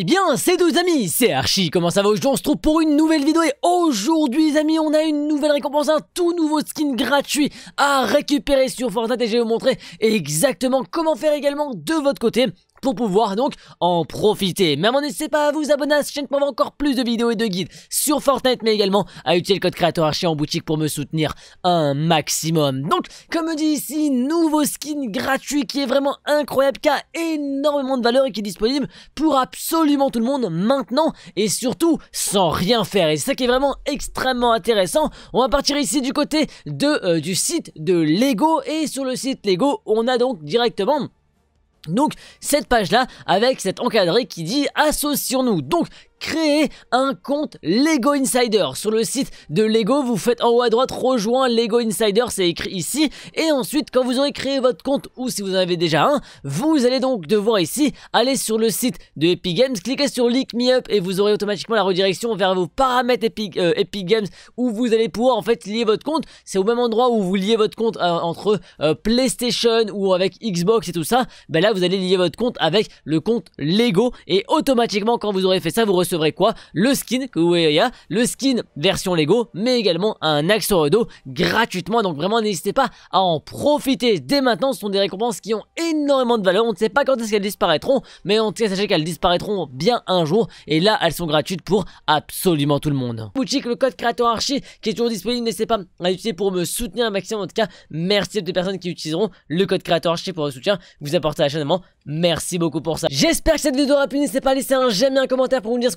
Eh bien, c'est deux amis, c'est Archie, comment ça va aujourd'hui On se trouve pour une nouvelle vidéo et aujourd'hui, amis, on a une nouvelle récompense, un tout nouveau skin gratuit à récupérer sur Fortnite et je vais vous montrer exactement comment faire également de votre côté pour pouvoir donc en profiter. Mais n'hésitez pas à vous abonner à cette chaîne pour avoir encore plus de vidéos et de guides sur Fortnite, mais également à utiliser le code créateur archi en boutique pour me soutenir un maximum. Donc, comme dit ici, nouveau skin gratuit qui est vraiment incroyable, qui a énormément de valeur et qui est disponible pour absolument tout le monde maintenant et surtout sans rien faire. Et c'est ça qui est vraiment extrêmement intéressant. On va partir ici du côté de, euh, du site de Lego et sur le site Lego, on a donc directement donc cette page là avec cet encadré qui dit associons-nous. Donc créer un compte Lego Insider. Sur le site de Lego, vous faites en haut à droite rejoindre Lego Insider, c'est écrit ici. Et ensuite, quand vous aurez créé votre compte ou si vous en avez déjà un, vous allez donc devoir ici aller sur le site de Epic Games, cliquez sur Leak Me Up et vous aurez automatiquement la redirection vers vos paramètres euh, Epic, Games où vous allez pouvoir en fait lier votre compte. C'est au même endroit où vous liez votre compte euh, entre euh, PlayStation ou avec Xbox et tout ça. Ben là, vous allez lier votre compte avec le compte Lego et automatiquement quand vous aurez fait ça, vous recevrez recevrez quoi Le skin que vous voyez le skin version Lego, mais également un le dos, gratuitement. Donc vraiment n'hésitez pas à en profiter dès maintenant. Ce sont des récompenses qui ont énormément de valeur. On ne sait pas quand est-ce qu'elles disparaîtront, mais en tout cas sachez qu'elles disparaîtront bien un jour. Et là elles sont gratuites pour absolument tout le monde. Boutique, le code créateur archi qui est toujours disponible, n'hésitez pas à l'utiliser pour me soutenir un maximum. En tout cas, merci à toutes les personnes qui utiliseront le code créateur archi pour le soutien. Vous apportez à la chaîne, Merci beaucoup pour ça. J'espère que cette vidéo aura plu. N'hésitez pas à laisser un j'aime et un commentaire pour me dire ce